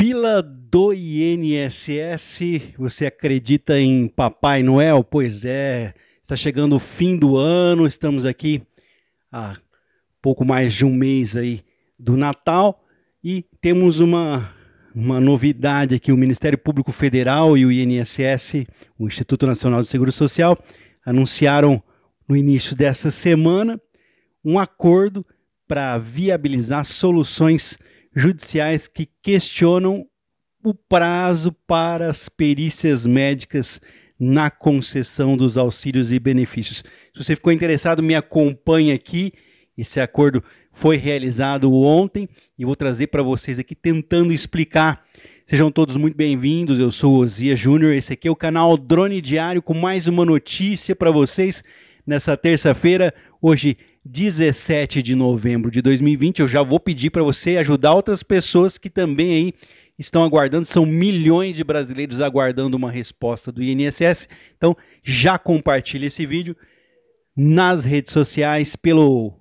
Fila do INSS, você acredita em Papai Noel? Pois é, está chegando o fim do ano, estamos aqui há pouco mais de um mês aí do Natal e temos uma, uma novidade aqui: o Ministério Público Federal e o INSS, o Instituto Nacional do Seguro Social, anunciaram no início dessa semana um acordo para viabilizar soluções judiciais que questionam o prazo para as perícias médicas na concessão dos auxílios e benefícios. Se você ficou interessado, me acompanhe aqui. Esse acordo foi realizado ontem e vou trazer para vocês aqui tentando explicar. Sejam todos muito bem-vindos. Eu sou Ozia Júnior. Esse aqui é o canal Drone Diário com mais uma notícia para vocês nessa terça-feira, hoje, 17 de novembro de 2020. Eu já vou pedir para você ajudar outras pessoas que também aí estão aguardando, são milhões de brasileiros aguardando uma resposta do INSS. Então, já compartilhe esse vídeo nas redes sociais, pelo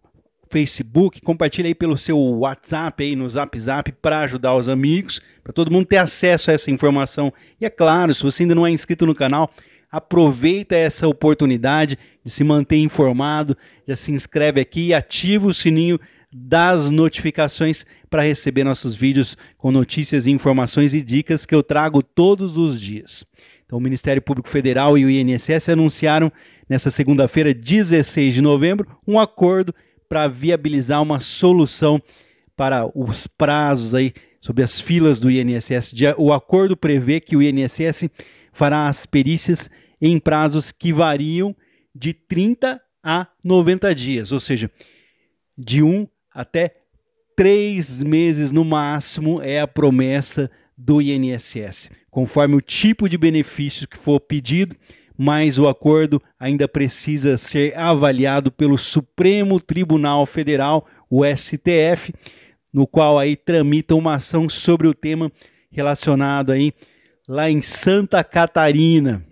Facebook, compartilhe aí pelo seu WhatsApp aí no Zap Zap para ajudar os amigos, para todo mundo ter acesso a essa informação. E é claro, se você ainda não é inscrito no canal, aproveita essa oportunidade de se manter informado, já se inscreve aqui e ativa o sininho das notificações para receber nossos vídeos com notícias, informações e dicas que eu trago todos os dias. Então, o Ministério Público Federal e o INSS anunciaram nesta segunda-feira, 16 de novembro, um acordo para viabilizar uma solução para os prazos aí sobre as filas do INSS. O acordo prevê que o INSS fará as perícias em prazos que variam de 30 a 90 dias, ou seja, de 1 até 3 meses no máximo é a promessa do INSS, conforme o tipo de benefício que for pedido, mas o acordo ainda precisa ser avaliado pelo Supremo Tribunal Federal, o STF, no qual aí tramita uma ação sobre o tema relacionado aí lá em Santa Catarina.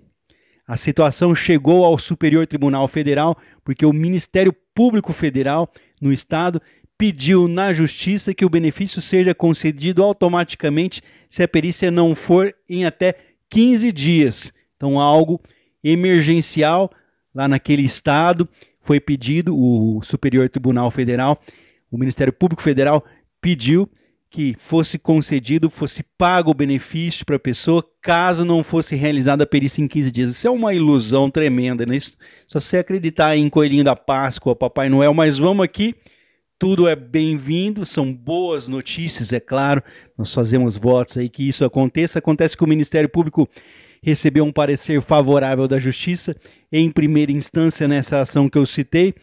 A situação chegou ao Superior Tribunal Federal porque o Ministério Público Federal no estado pediu na justiça que o benefício seja concedido automaticamente se a perícia não for em até 15 dias. Então, algo emergencial lá naquele estado foi pedido, o Superior Tribunal Federal, o Ministério Público Federal pediu que fosse concedido, fosse pago o benefício para a pessoa, caso não fosse realizada a perícia em 15 dias. Isso é uma ilusão tremenda, né? Isso, só você acreditar em Coelhinho da Páscoa, Papai Noel, mas vamos aqui. Tudo é bem-vindo, são boas notícias, é claro. Nós fazemos votos aí que isso aconteça. Acontece que o Ministério Público recebeu um parecer favorável da Justiça em primeira instância nessa ação que eu citei,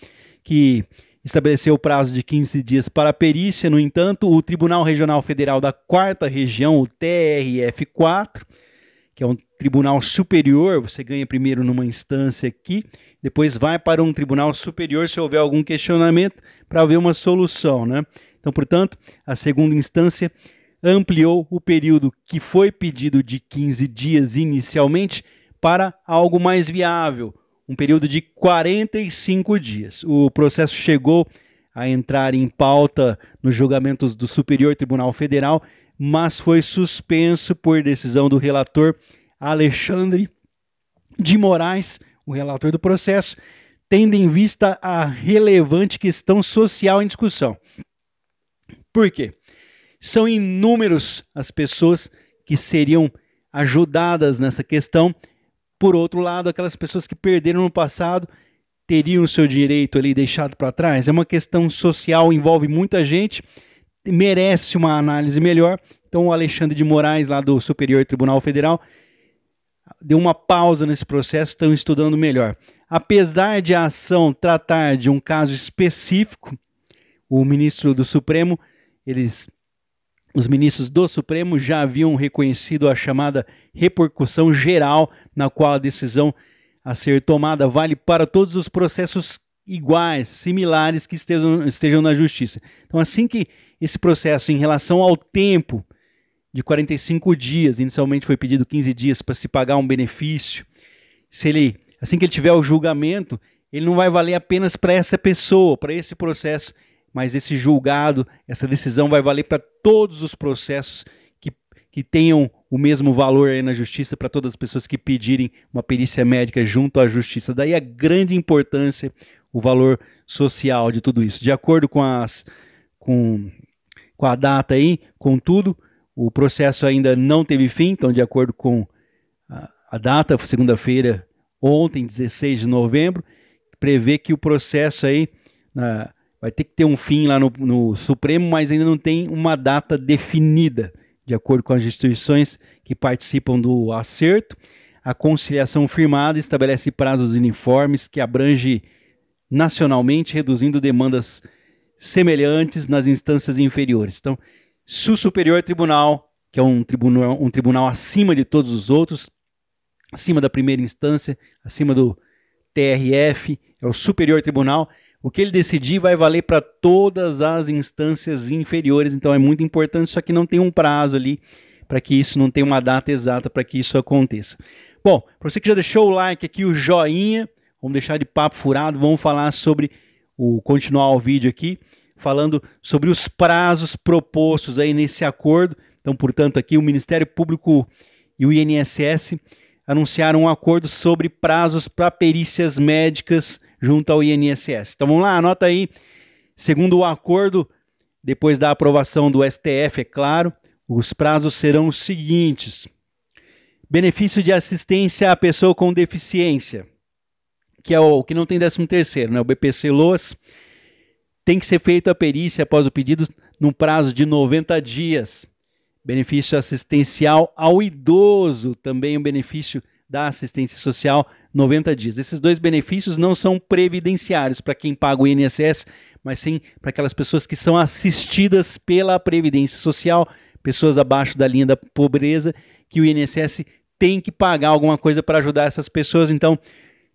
que estabeleceu o prazo de 15 dias para a perícia. No entanto, o Tribunal Regional Federal da Quarta Região, o TRF4, que é um tribunal superior, você ganha primeiro numa instância aqui, depois vai para um tribunal superior se houver algum questionamento para ver uma solução, né? Então, portanto, a segunda instância ampliou o período que foi pedido de 15 dias inicialmente para algo mais viável, um período de 45 dias. O processo chegou a entrar em pauta nos julgamentos do Superior Tribunal Federal, mas foi suspenso por decisão do relator Alexandre de Moraes, o relator do processo, tendo em vista a relevante questão social em discussão. Por quê? São inúmeros as pessoas que seriam ajudadas nessa questão por outro lado, aquelas pessoas que perderam no passado teriam o seu direito ali deixado para trás? É uma questão social, envolve muita gente, merece uma análise melhor. Então, o Alexandre de Moraes, lá do Superior Tribunal Federal, deu uma pausa nesse processo, estão estudando melhor. Apesar de a ação tratar de um caso específico, o ministro do Supremo, eles os ministros do Supremo já haviam reconhecido a chamada repercussão geral, na qual a decisão a ser tomada vale para todos os processos iguais, similares que estejam, estejam na justiça. Então, assim que esse processo, em relação ao tempo de 45 dias, inicialmente foi pedido 15 dias para se pagar um benefício, se ele, assim que ele tiver o julgamento, ele não vai valer apenas para essa pessoa, para esse processo mas esse julgado, essa decisão vai valer para todos os processos que, que tenham o mesmo valor aí na justiça, para todas as pessoas que pedirem uma perícia médica junto à justiça. Daí a grande importância, o valor social de tudo isso. De acordo com, as, com, com a data aí, contudo, o processo ainda não teve fim, então, de acordo com a, a data, segunda-feira, ontem, 16 de novembro, prevê que o processo aí, na, vai ter que ter um fim lá no, no Supremo, mas ainda não tem uma data definida, de acordo com as instituições que participam do acerto. A conciliação firmada estabelece prazos uniformes que abrange nacionalmente, reduzindo demandas semelhantes nas instâncias inferiores. Então, se o Superior Tribunal, que é um tribunal, um tribunal acima de todos os outros, acima da primeira instância, acima do TRF, é o Superior Tribunal, o que ele decidir vai valer para todas as instâncias inferiores, então é muito importante, só que não tem um prazo ali para que isso não tem uma data exata para que isso aconteça. Bom, para você que já deixou o like aqui, o joinha, vamos deixar de papo furado, vamos falar sobre o continuar o vídeo aqui, falando sobre os prazos propostos aí nesse acordo. Então, portanto, aqui o Ministério Público e o INSS anunciaram um acordo sobre prazos para perícias médicas junto ao INSS. Então vamos lá, anota aí. Segundo o acordo, depois da aprovação do STF, é claro, os prazos serão os seguintes: benefício de assistência à pessoa com deficiência, que é o que não tem 13 terceiro, né? O BPC LOAS tem que ser feita a perícia após o pedido num prazo de 90 dias. Benefício assistencial ao idoso, também um benefício da assistência social 90 dias. Esses dois benefícios não são previdenciários para quem paga o INSS, mas sim para aquelas pessoas que são assistidas pela Previdência Social, pessoas abaixo da linha da pobreza, que o INSS tem que pagar alguma coisa para ajudar essas pessoas. Então,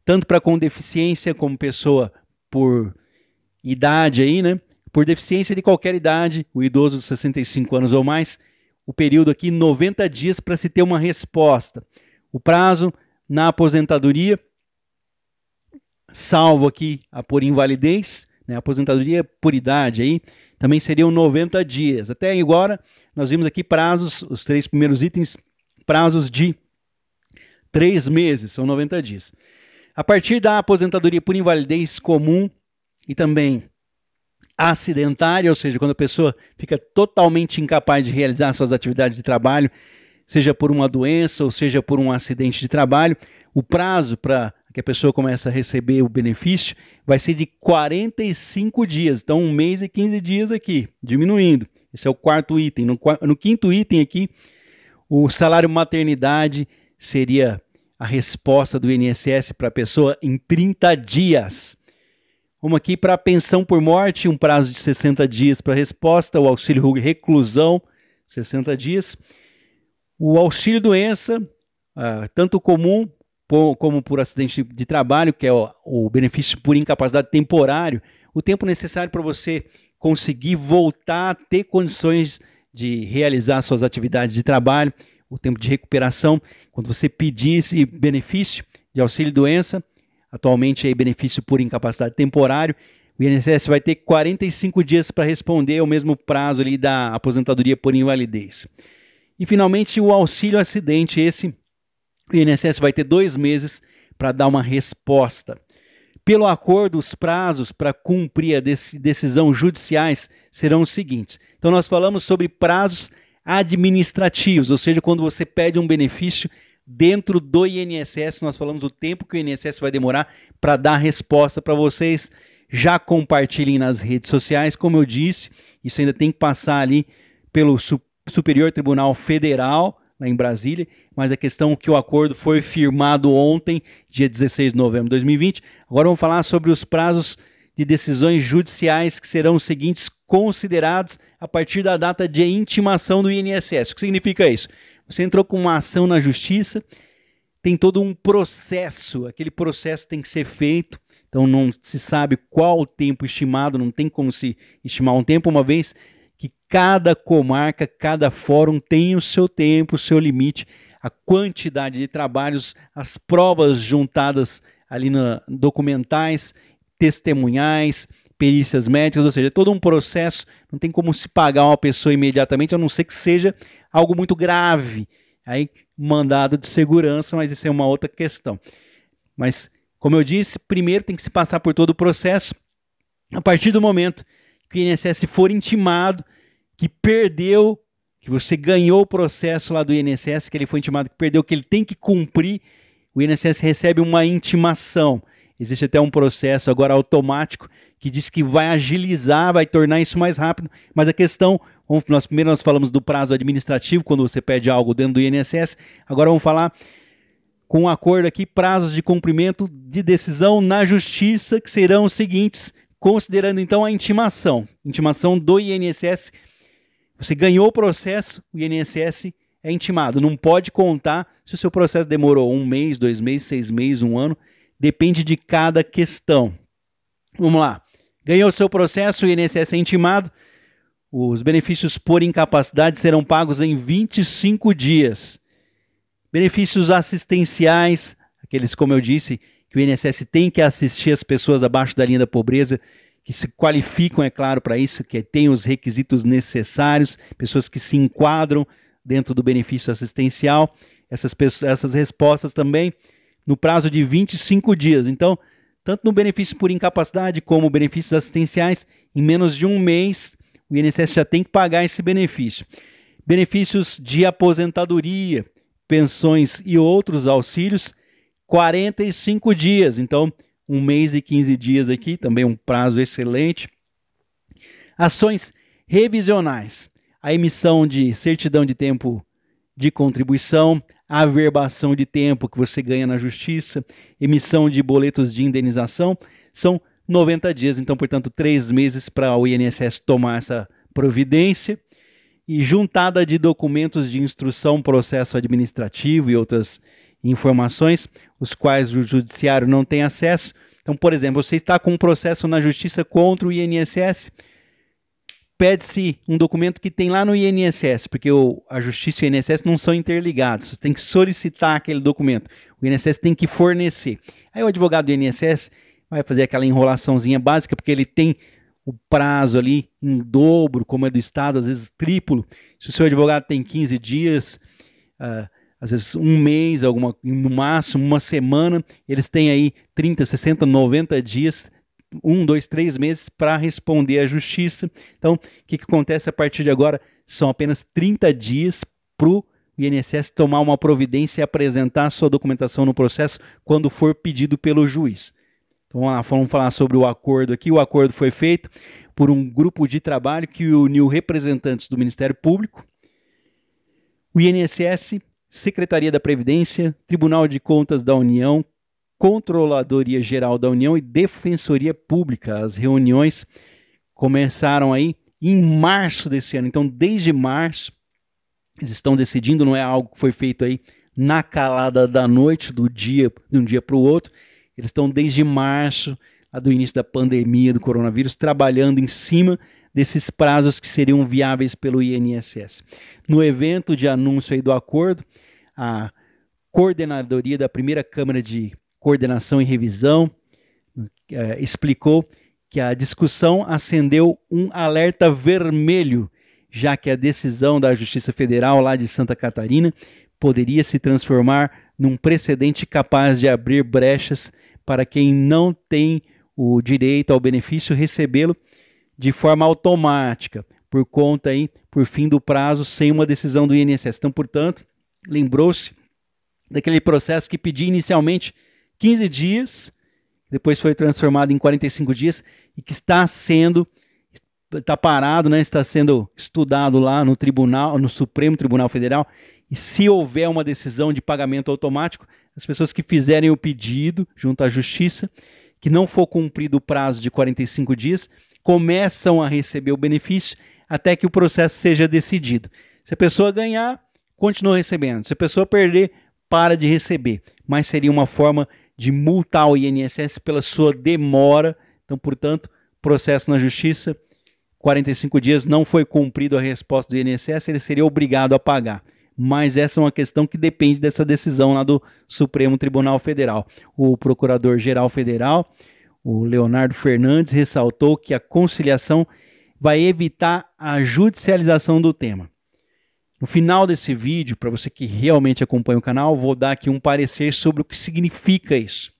tanto para com deficiência como pessoa por idade aí, né? Por deficiência de qualquer idade, o idoso de 65 anos ou mais, o período aqui 90 dias para se ter uma resposta. O prazo na aposentadoria, salvo aqui a ah, por invalidez, né, aposentadoria é por idade aí, também seriam 90 dias. Até agora, nós vimos aqui prazos, os três primeiros itens, prazos de três meses, são 90 dias. A partir da aposentadoria por invalidez comum e também acidentária, ou seja, quando a pessoa fica totalmente incapaz de realizar suas atividades de trabalho seja por uma doença ou seja por um acidente de trabalho, o prazo para que a pessoa comece a receber o benefício vai ser de 45 dias. Então, um mês e 15 dias aqui, diminuindo. Esse é o quarto item. No, no quinto item aqui, o salário maternidade seria a resposta do INSS para a pessoa em 30 dias. Vamos aqui para a pensão por morte, um prazo de 60 dias para resposta, o auxílio reclusão, 60 dias. O auxílio doença, ah, tanto comum como por acidente de trabalho, que é o benefício por incapacidade temporário, o tempo necessário para você conseguir voltar a ter condições de realizar suas atividades de trabalho, o tempo de recuperação, quando você pedir esse benefício de auxílio doença, atualmente é benefício por incapacidade temporário, o INSS vai ter 45 dias para responder ao mesmo prazo ali da aposentadoria por invalidez. E finalmente o auxílio acidente, esse o INSS vai ter dois meses para dar uma resposta. Pelo acordo, os prazos para cumprir a decisão judiciais serão os seguintes. Então, nós falamos sobre prazos administrativos, ou seja, quando você pede um benefício dentro do INSS, nós falamos o tempo que o INSS vai demorar para dar resposta para vocês. Já compartilhem nas redes sociais, como eu disse, isso ainda tem que passar ali pelo, Superior Tribunal Federal, lá em Brasília, mas a questão é que o acordo foi firmado ontem, dia 16 de novembro de 2020. Agora vamos falar sobre os prazos de decisões judiciais que serão os seguintes considerados a partir da data de intimação do INSS. O que significa isso? Você entrou com uma ação na justiça, tem todo um processo, aquele processo tem que ser feito, então não se sabe qual o tempo estimado, não tem como se estimar um tempo, uma vez que cada comarca, cada fórum tem o seu tempo, o seu limite, a quantidade de trabalhos, as provas juntadas ali na documentais, testemunhais, perícias médicas, ou seja, é todo um processo, não tem como se pagar uma pessoa imediatamente, a não ser que seja algo muito grave. Aí mandado de segurança, mas isso é uma outra questão. Mas como eu disse, primeiro tem que se passar por todo o processo. A partir do momento que o INSS for intimado que perdeu, que você ganhou o processo lá do INSS, que ele foi intimado que perdeu, que ele tem que cumprir, o INSS recebe uma intimação. Existe até um processo agora automático que diz que vai agilizar, vai tornar isso mais rápido. Mas a questão, vamos, nós primeiro nós falamos do prazo administrativo, quando você pede algo dentro do INSS, agora vamos falar com um acordo aqui, prazos de cumprimento de decisão na justiça, que serão os seguintes: Considerando então a intimação, intimação do INSS, você ganhou o processo, o INSS é intimado. Não pode contar se o seu processo demorou um mês, dois meses, seis meses, um ano. Depende de cada questão. Vamos lá. Ganhou o seu processo, o INSS é intimado. Os benefícios por incapacidade serão pagos em 25 dias. Benefícios assistenciais, aqueles, como eu disse, que o INSS tem que assistir as pessoas abaixo da linha da pobreza que se qualificam, é claro, para isso, que têm os requisitos necessários, pessoas que se enquadram dentro do benefício assistencial. Essas, pessoas, essas respostas também no prazo de 25 dias. Então, tanto no benefício por incapacidade como benefícios assistenciais, em menos de um mês, o INSS já tem que pagar esse benefício. Benefícios de aposentadoria, pensões e outros auxílios 45 dias. Então, um mês e 15 dias aqui, também um prazo excelente. Ações revisionais: a emissão de certidão de tempo de contribuição, a averbação de tempo que você ganha na justiça, emissão de boletos de indenização, são 90 dias, então, portanto, três meses para o INSS tomar essa providência. E juntada de documentos de instrução, processo administrativo e outras informações, os quais o judiciário não tem acesso. Então, por exemplo, você está com um processo na justiça contra o INSS, pede-se um documento que tem lá no INSS, porque o, a justiça e o INSS não são interligados. Você tem que solicitar aquele documento. O INSS tem que fornecer. Aí o advogado do INSS vai fazer aquela enrolaçãozinha básica, porque ele tem o prazo ali em dobro, como é do Estado, às vezes triplo. Se o seu advogado tem 15 dias, uh, às vezes um mês, alguma, no máximo uma semana, eles têm aí 30, 60, 90 dias, um, dois, três meses para responder à justiça. Então, o que, que acontece a partir de agora? São apenas 30 dias para o INSS tomar uma providência e apresentar sua documentação no processo quando for pedido pelo juiz. Então vamos lá, vamos falar sobre o acordo aqui. O acordo foi feito por um grupo de trabalho que uniu representantes do Ministério Público, o INSS, Secretaria da Previdência, Tribunal de Contas da União, Controladoria Geral da União e Defensoria Pública. As reuniões começaram aí em março desse ano. Então, desde março, eles estão decidindo, não é algo que foi feito aí na calada da noite, do dia, de um dia para o outro. Eles estão desde março, do início da pandemia do coronavírus, trabalhando em cima desses prazos que seriam viáveis pelo INSS. No evento de anúncio do acordo, a coordenadoria da primeira Câmara de Coordenação e Revisão eh, explicou que a discussão acendeu um alerta vermelho, já que a decisão da Justiça Federal lá de Santa Catarina poderia se transformar num precedente capaz de abrir brechas para quem não tem o direito ao benefício recebê-lo de forma automática, por conta aí, por fim do prazo, sem uma decisão do INSS. Então, portanto, lembrou-se daquele processo que pedia inicialmente 15 dias, depois foi transformado em 45 dias e que está sendo está parado, né? Está sendo estudado lá no tribunal, no Supremo Tribunal Federal. E se houver uma decisão de pagamento automático, as pessoas que fizerem o pedido junto à Justiça, que não for cumprido o prazo de 45 dias, começam a receber o benefício até que o processo seja decidido. Se a pessoa ganhar, continua recebendo. Se a pessoa perder, para de receber. Mas seria uma forma de multar o INSS pela sua demora. Então, portanto, processo na justiça, 45 dias não foi cumprido a resposta do INSS, ele seria obrigado a pagar. Mas essa é uma questão que depende dessa decisão lá do Supremo Tribunal Federal. O Procurador-Geral Federal o Leonardo Fernandes ressaltou que a conciliação vai evitar a judicialização do tema. No final desse vídeo, para você que realmente acompanha o canal, vou dar aqui um parecer sobre o que significa isso.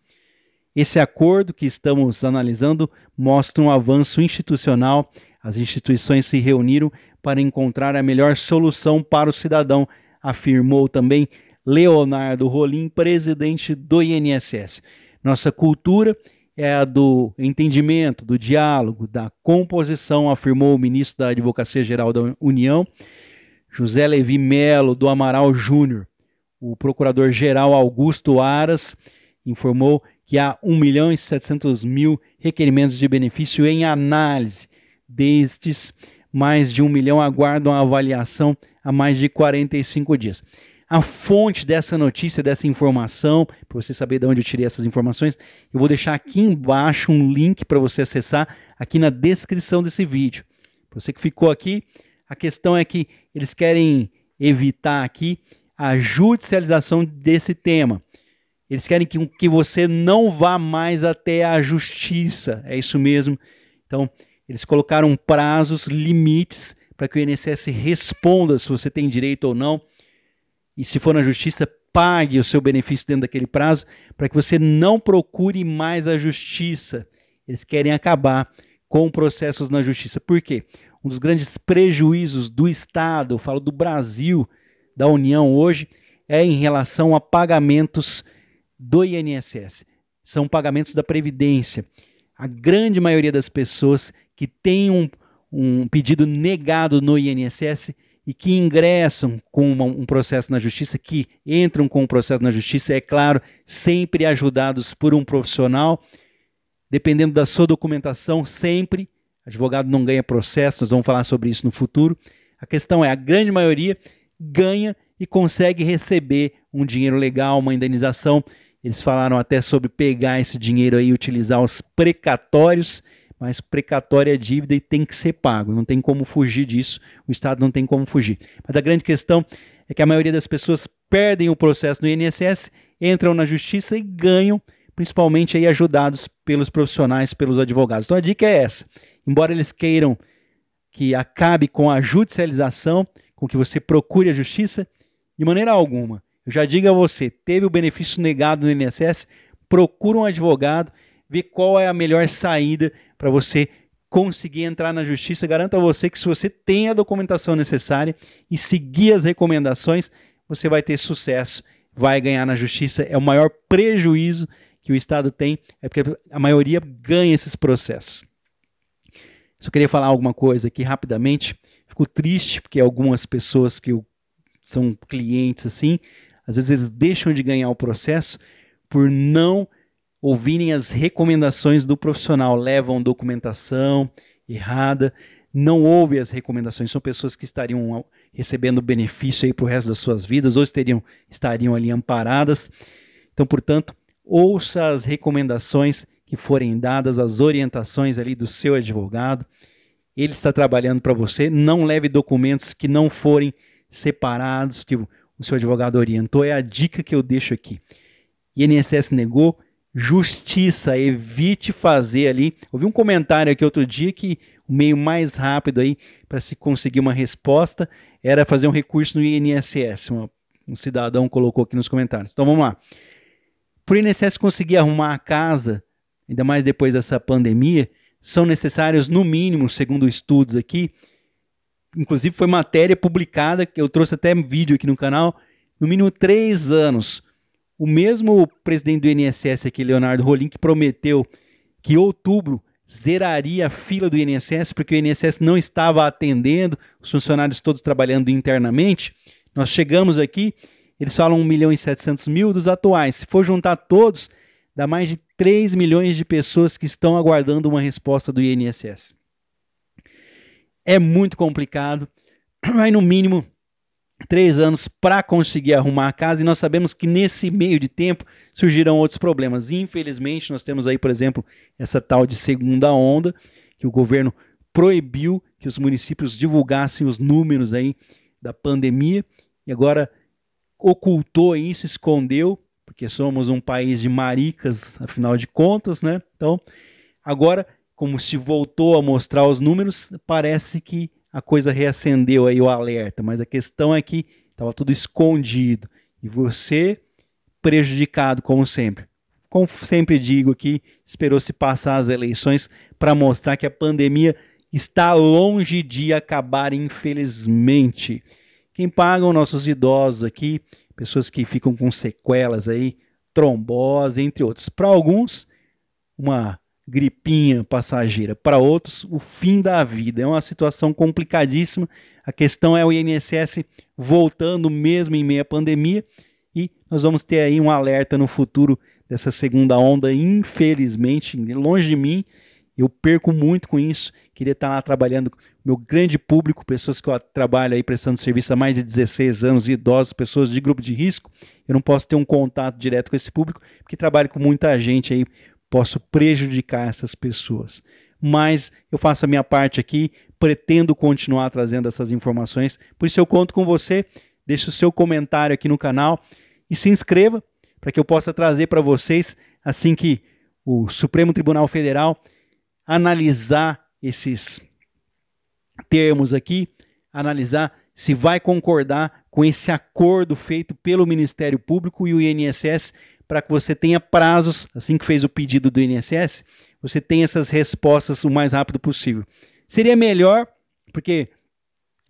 Esse acordo que estamos analisando mostra um avanço institucional. As instituições se reuniram para encontrar a melhor solução para o cidadão, afirmou também Leonardo Rolim, presidente do INSS. Nossa cultura é a do entendimento, do diálogo, da composição, afirmou o ministro da Advocacia Geral da União, José Levi Melo do Amaral Júnior. O procurador-geral Augusto Aras informou que há 1 milhão e 700 mil requerimentos de benefício em análise. Destes, mais de 1 milhão aguardam a avaliação há mais de 45 dias a fonte dessa notícia, dessa informação, para você saber de onde eu tirei essas informações, eu vou deixar aqui embaixo um link para você acessar aqui na descrição desse vídeo. você que ficou aqui, a questão é que eles querem evitar aqui a judicialização desse tema. Eles querem que, que você não vá mais até a justiça. É isso mesmo. Então, eles colocaram prazos, limites para que o INSS responda se você tem direito ou não e se for na justiça, pague o seu benefício dentro daquele prazo para que você não procure mais a justiça. Eles querem acabar com processos na justiça. Por quê? Um dos grandes prejuízos do Estado, eu falo do Brasil, da União hoje, é em relação a pagamentos do INSS. São pagamentos da Previdência. A grande maioria das pessoas que tem um, um pedido negado no INSS e que ingressam com uma, um processo na justiça, que entram com um processo na justiça, é claro, sempre ajudados por um profissional, dependendo da sua documentação, sempre. Advogado não ganha processo, nós vamos falar sobre isso no futuro. A questão é: a grande maioria ganha e consegue receber um dinheiro legal, uma indenização. Eles falaram até sobre pegar esse dinheiro aí e utilizar os precatórios mas precatória é dívida e tem que ser pago. Não tem como fugir disso, o Estado não tem como fugir. Mas a grande questão é que a maioria das pessoas perdem o processo no INSS, entram na justiça e ganham, principalmente aí ajudados pelos profissionais, pelos advogados. Então a dica é essa. Embora eles queiram que acabe com a judicialização, com que você procure a justiça, de maneira alguma. Eu já digo a você, teve o benefício negado no INSS, procura um advogado, vê qual é a melhor saída para você conseguir entrar na justiça, garanto a você que se você tem a documentação necessária e seguir as recomendações, você vai ter sucesso, vai ganhar na justiça. É o maior prejuízo que o Estado tem, é porque a maioria ganha esses processos. Só queria falar alguma coisa aqui rapidamente. Fico triste porque algumas pessoas que são clientes assim, às vezes eles deixam de ganhar o processo por não ouvirem as recomendações do profissional, levam documentação errada, não ouvem as recomendações, são pessoas que estariam recebendo benefício aí para o resto das suas vidas, ou estariam, estariam ali amparadas. Então, portanto, ouça as recomendações que forem dadas, as orientações ali do seu advogado. Ele está trabalhando para você, não leve documentos que não forem separados, que o seu advogado orientou, é a dica que eu deixo aqui. INSS negou, justiça, evite fazer ali. Ouvi um comentário aqui outro dia que o meio mais rápido aí para se conseguir uma resposta era fazer um recurso no INSS. Uma, um cidadão colocou aqui nos comentários. Então vamos lá. Para o INSS conseguir arrumar a casa, ainda mais depois dessa pandemia, são necessários, no mínimo, segundo estudos aqui, inclusive foi matéria publicada, que eu trouxe até vídeo aqui no canal, no mínimo três anos o mesmo presidente do INSS aqui, Leonardo Rolim, que prometeu que em outubro zeraria a fila do INSS, porque o INSS não estava atendendo, os funcionários todos trabalhando internamente. Nós chegamos aqui, eles falam 1 milhão e 700 mil dos atuais. Se for juntar todos, dá mais de 3 milhões de pessoas que estão aguardando uma resposta do INSS. É muito complicado, mas no mínimo três anos para conseguir arrumar a casa e nós sabemos que nesse meio de tempo surgirão outros problemas. Infelizmente, nós temos aí, por exemplo, essa tal de segunda onda, que o governo proibiu que os municípios divulgassem os números aí da pandemia e agora ocultou isso, escondeu, porque somos um país de maricas, afinal de contas, né? Então, agora, como se voltou a mostrar os números, parece que a coisa reacendeu aí o alerta, mas a questão é que estava tudo escondido e você prejudicado como sempre. Como sempre digo aqui, esperou-se passar as eleições para mostrar que a pandemia está longe de acabar, infelizmente. Quem pagam nossos idosos aqui, pessoas que ficam com sequelas aí, trombose, entre outros. Para alguns, uma gripinha passageira, para outros o fim da vida. É uma situação complicadíssima. A questão é o INSS voltando mesmo em meio à pandemia e nós vamos ter aí um alerta no futuro dessa segunda onda, infelizmente, longe de mim. Eu perco muito com isso. Queria estar lá trabalhando com meu grande público, pessoas que eu trabalho aí prestando serviço há mais de 16 anos, idosos, pessoas de grupo de risco. Eu não posso ter um contato direto com esse público, porque trabalho com muita gente aí posso prejudicar essas pessoas. Mas eu faço a minha parte aqui, pretendo continuar trazendo essas informações, por isso eu conto com você. Deixe o seu comentário aqui no canal e se inscreva para que eu possa trazer para vocês assim que o Supremo Tribunal Federal analisar esses termos aqui, analisar se vai concordar com esse acordo feito pelo Ministério Público e o INSS para que você tenha prazos, assim que fez o pedido do INSS, você tenha essas respostas o mais rápido possível. Seria melhor, porque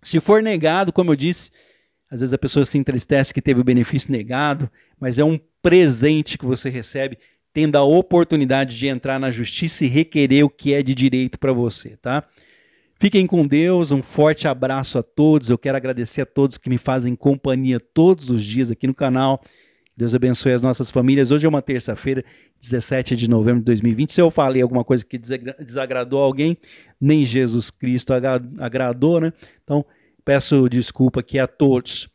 se for negado, como eu disse, às vezes a pessoa se entristece que teve o benefício negado, mas é um presente que você recebe tendo a oportunidade de entrar na justiça e requerer o que é de direito para você, tá? Fiquem com Deus, um forte abraço a todos. Eu quero agradecer a todos que me fazem companhia todos os dias aqui no canal. Deus abençoe as nossas famílias. Hoje é uma terça-feira, 17 de novembro de 2020. Se eu falei alguma coisa que desagradou alguém, nem Jesus Cristo agradou, né? Então, peço desculpa aqui a todos.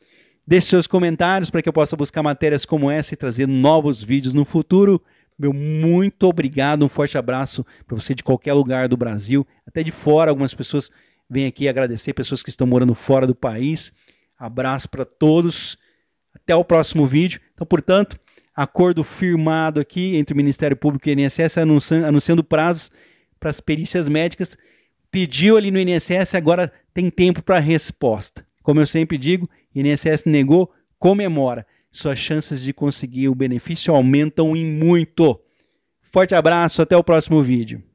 Deixe seus comentários para que eu possa buscar matérias como essa e trazer novos vídeos no futuro. Meu muito obrigado, um forte abraço para você de qualquer lugar do Brasil, até de fora. Algumas pessoas vêm aqui agradecer, pessoas que estão morando fora do país. Abraço para todos. Até o próximo vídeo. Então, portanto, acordo firmado aqui entre o Ministério Público e o INSS anunciando, prazos para as perícias médicas. Pediu ali no INSS, agora tem tempo para resposta. Como eu sempre digo, INSS negou, comemora. Suas chances de conseguir o benefício aumentam em muito. Forte abraço, até o próximo vídeo.